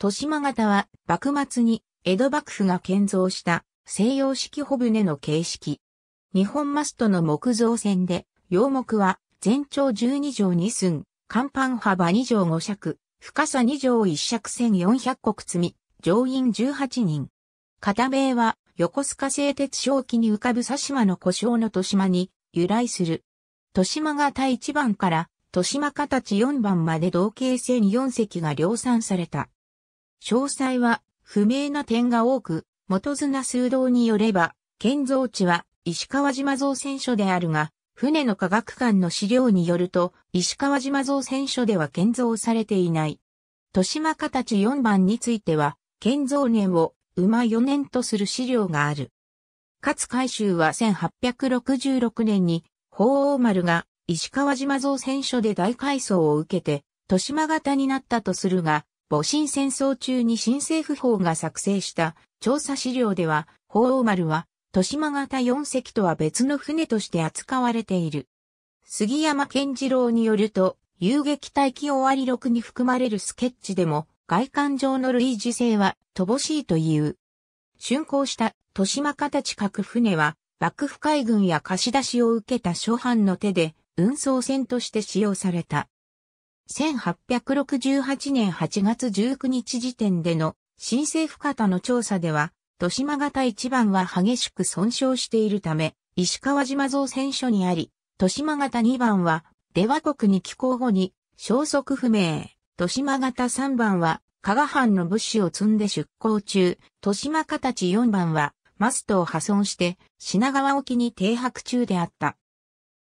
豊島型は幕末に江戸幕府が建造した西洋式帆船の形式。日本マストの木造船で、洋木は全長12畳2寸、甲板幅2畳5尺、深さ2畳1尺1400石積み、乗員18人。片米は横須賀製鉄小機に浮かぶ佐島の故障の豊島に由来する。豊島型1番から豊島形4番まで同型船4隻が量産された。詳細は不明な点が多く、元綱数道によれば、建造地は石川島造船所であるが、船の科学館の資料によると、石川島造船所では建造されていない。豊島形4番については、建造年を馬4年とする資料がある。勝海舟は1866年に、鳳凰丸が石川島造船所で大改装を受けて、豊島型になったとするが、戊辰戦争中に新政府法が作成した調査資料では、法王丸は、豊島型4隻とは別の船として扱われている。杉山健次郎によると、遊撃隊機終わり録に含まれるスケッチでも、外観上の類似性は乏しいという。竣工した豊島型近く船は、幕府海軍や貸し出しを受けた諸藩の手で、運送船として使用された。1868年8月19日時点での新政府方の調査では、豊島型1番は激しく損傷しているため、石川島造船所にあり、豊島型2番は、出羽国に寄港後に、消息不明。豊島型3番は、加賀藩の物資を積んで出港中。豊島形4番は、マストを破損して、品川沖に停泊中であった。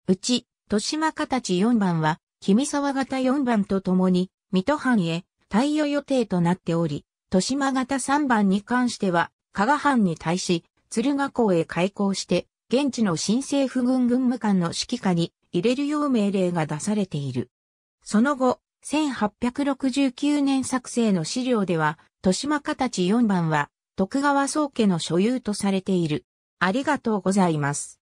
うち、豊島形4番は、君沢型4番とともに、水戸藩へ対応予定となっており、豊島型3番に関しては、加賀藩に対し、鶴ヶ港へ開港して、現地の新政府軍軍務官の指揮下に入れるよう命令が出されている。その後、1869年作成の資料では、豊島形4番は、徳川宗家の所有とされている。ありがとうございます。